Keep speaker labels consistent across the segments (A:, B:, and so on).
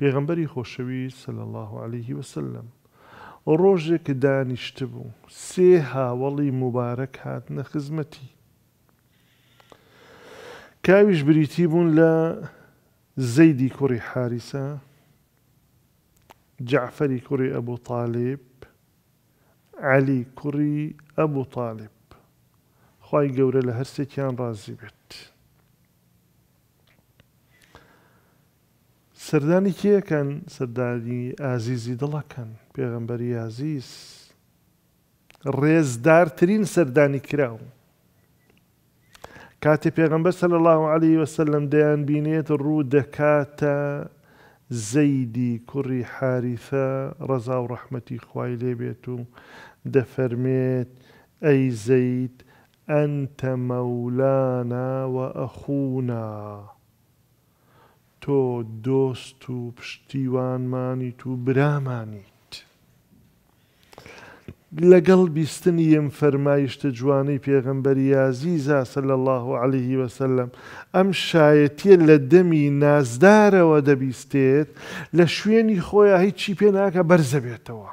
A: پێغمبەری خۆشەوی سل الله عليه وسلم ڕۆژێک دانیشت بوو سێ مبارك مبارەک هات نەخزمەتی کاویش بریتی بوون لە زەیدی کوڕی حارسە أبو کوڕی ئەبوو تاالب علی کوڕی ئەبوو تاالب خی گەورە لە هەرسێکیان ڕازی بێت سەردانی کیەکەن سەردانی ئازیزی دڵەکەن پێغمبەری یازیز ڕێزدارترین سەردانی کراون کاتی پێغمبەر سەل الله عليه وسلم دەیان بینێت ڕوو دەکاتە زەیدی کوڕی حریفە ڕەزا و ڕەحمەتی خوای لێبێت و دەفەرمێت ئەی زەید ئەنتە مەولانا و ئەخونا. تۆ دۆست و پشتیوانمانیت و برامانیت لەگەڵ بیستنی ئەم فەرمایشتە جوانەی پێغمبەری یازیزا سل الله عليه وسلم ئەم شایەتە لە دەمی نازدارەوە دەبیستێت لە شوێنی خۆیان هیچی پێ ناکە بەرزەبێتەوە.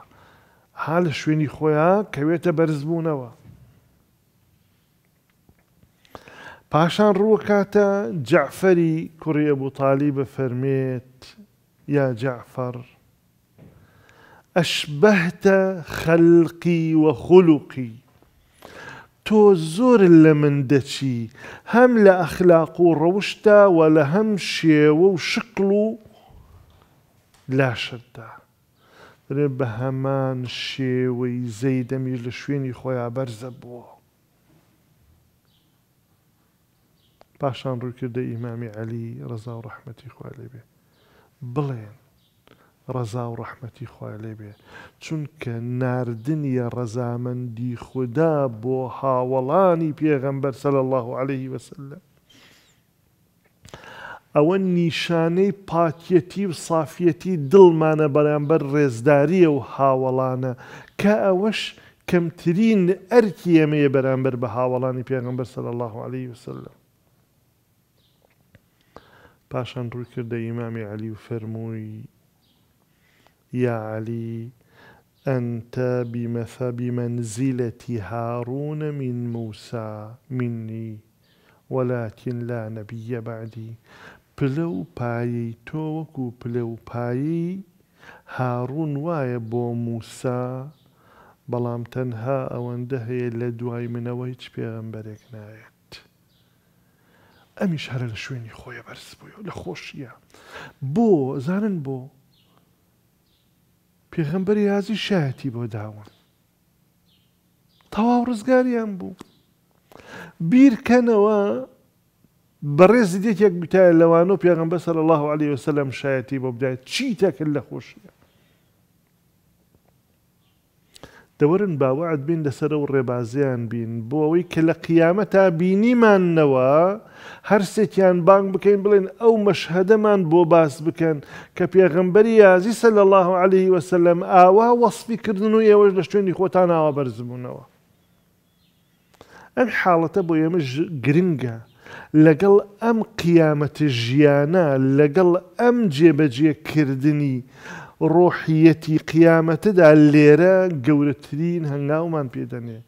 A: ها لە شوێنی خۆیان کەوێتە بەرزبوونەوە. پاشان ڕووکاتە جعفەری کوڕی ئەبووتالی بە فەرمێت یا جعفەر ئەشبەهتە خەلقی وە خولوقی تۆ زۆر لە من دەچی هەم لە ئەخلاق و ڕەوشتا و لە هەم شێوە و شقل و لاشردا بێ بە هەمان شێوەی زەیدەمیر لە شوێنی خۆیان بەرزە بووە پاشان ڕووکردە ئیمامی علی ڕزا و ڕەحمەتی خوا لێ بێ بڵێن ڕەزا و ڕەحمەتی خوا لێ بێ چونکە نردنیە ڕەزامەندی خوددا بۆ هاوەڵانی پێغەمبەر سەل الله عليه وسلم ئەوە نیشانەی پاکەتی و سافەتی دڵمانە بەرامبەر ڕێزداریە و هاوەڵانە کە ئەوەش کەمترین ئەرکی ئەمەیە بەرامبەر بە هاوەڵانی پێغمبەر سەل الله عليه وسلم پاشان ڕووی کردە امام علی و فەرمووی یا علی أنت بمثاب بمنزلة هارون من موسى مني ولكن لا نبي بعدي بلو باي توكو بلو باي هارون پایی بو موسى بۆ موسا بەڵام تەنها ئەوەندە من لە دوای منەوە ئەمیش هەرە لە شوێنی خۆیە بەرز بووی لە خۆشیە بۆ زانن بۆ پێخەمبەری یازی شایەتی بۆ داون تەواو ڕزگاریان بوو بیرکەنەوە بەڕێزی دێک یەک گوتایە لەوانۆ پێغم بەسەر الله عليه وسلم شایەتی بۆ بدایە چی تەکرد لە خۆشیە دەورن باوەعد بین لەسرە و ڕێبازیان بین بۆ ئەوەی کە لە قیامە تا بینیمانەوە هەرسێکیان بانگ بکەین بڵێن ئەو مەشهدەمان بۆ باس بکەن کە پێغمبەری یازی سە لە الله عليه وسلم ئاوا وەصفی کردن و ئێوەش لە شوێنی خۆتان ئاوا بەرزبوونەوە ئەم حاڵەتە بۆ ئێمە گرنگە لەگەڵ ئەم قیامەتە ژیانە لەگەڵ ئەم جێبەجێکردنی ڕۆحیەتی قیامەتەدا لێرە گەورەترین هەنگاومان پێدەنێ.